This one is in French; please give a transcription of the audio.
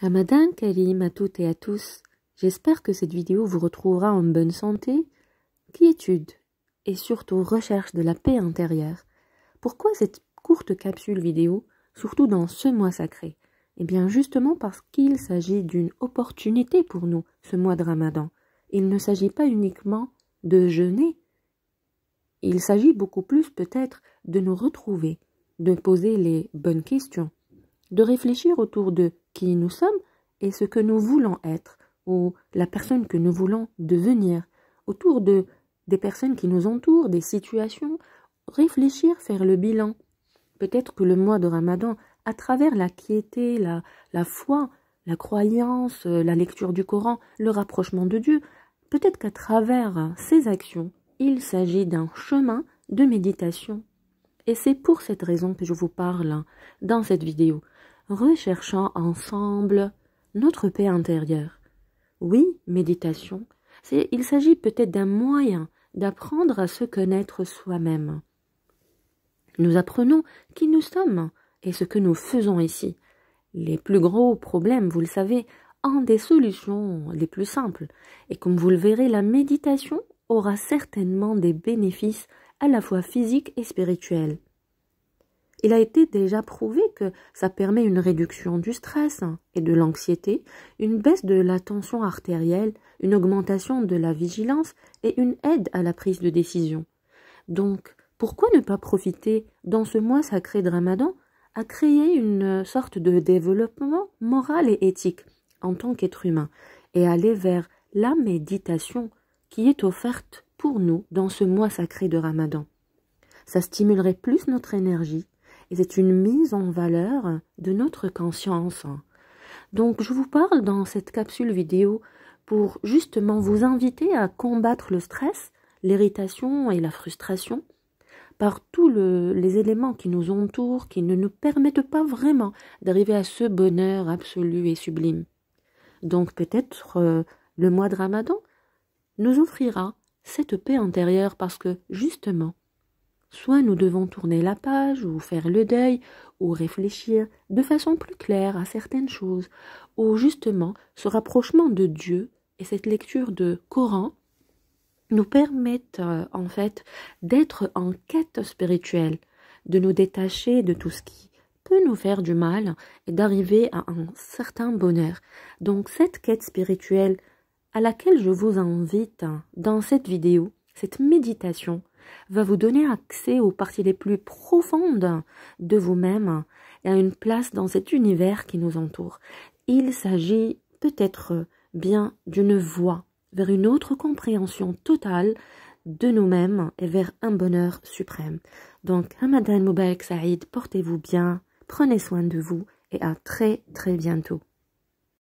Ramadan Karim à toutes et à tous. J'espère que cette vidéo vous retrouvera en bonne santé, quiétude et surtout recherche de la paix intérieure. Pourquoi cette courte capsule vidéo, surtout dans ce mois sacré Eh bien justement parce qu'il s'agit d'une opportunité pour nous, ce mois de Ramadan. Il ne s'agit pas uniquement de jeûner, il s'agit beaucoup plus peut-être de nous retrouver, de poser les bonnes questions, de réfléchir autour de qui nous sommes et ce que nous voulons être, ou la personne que nous voulons devenir, autour de des personnes qui nous entourent, des situations, réfléchir, faire le bilan. Peut-être que le mois de Ramadan, à travers la quiété, la, la foi, la croyance, euh, la lecture du Coran, le rapprochement de Dieu, peut-être qu'à travers ces actions, il s'agit d'un chemin de méditation. Et c'est pour cette raison que je vous parle dans cette vidéo recherchant ensemble notre paix intérieure. Oui, méditation, il s'agit peut-être d'un moyen d'apprendre à se connaître soi-même. Nous apprenons qui nous sommes et ce que nous faisons ici. Les plus gros problèmes, vous le savez, ont des solutions les plus simples. Et comme vous le verrez, la méditation aura certainement des bénéfices à la fois physiques et spirituels. Il a été déjà prouvé que ça permet une réduction du stress et de l'anxiété, une baisse de la tension artérielle, une augmentation de la vigilance et une aide à la prise de décision. Donc, pourquoi ne pas profiter, dans ce mois sacré de Ramadan, à créer une sorte de développement moral et éthique en tant qu'être humain et aller vers la méditation qui est offerte pour nous dans ce mois sacré de Ramadan. Ça stimulerait plus notre énergie, et c'est une mise en valeur de notre conscience. Donc je vous parle dans cette capsule vidéo pour justement vous inviter à combattre le stress, l'irritation et la frustration par tous les éléments qui nous entourent, qui ne nous permettent pas vraiment d'arriver à ce bonheur absolu et sublime. Donc peut-être euh, le mois de Ramadan nous offrira cette paix intérieure parce que justement Soit nous devons tourner la page ou faire le deuil ou réfléchir de façon plus claire à certaines choses, ou justement ce rapprochement de Dieu et cette lecture de Coran nous permettent euh, en fait d'être en quête spirituelle, de nous détacher de tout ce qui peut nous faire du mal et d'arriver à un certain bonheur. Donc cette quête spirituelle à laquelle je vous invite hein, dans cette vidéo, cette méditation, va vous donner accès aux parties les plus profondes de vous-même et à une place dans cet univers qui nous entoure. Il s'agit peut-être bien d'une voie vers une autre compréhension totale de nous-mêmes et vers un bonheur suprême. Donc, Ramadan Mubarak Saïd, portez-vous bien, prenez soin de vous et à très très bientôt.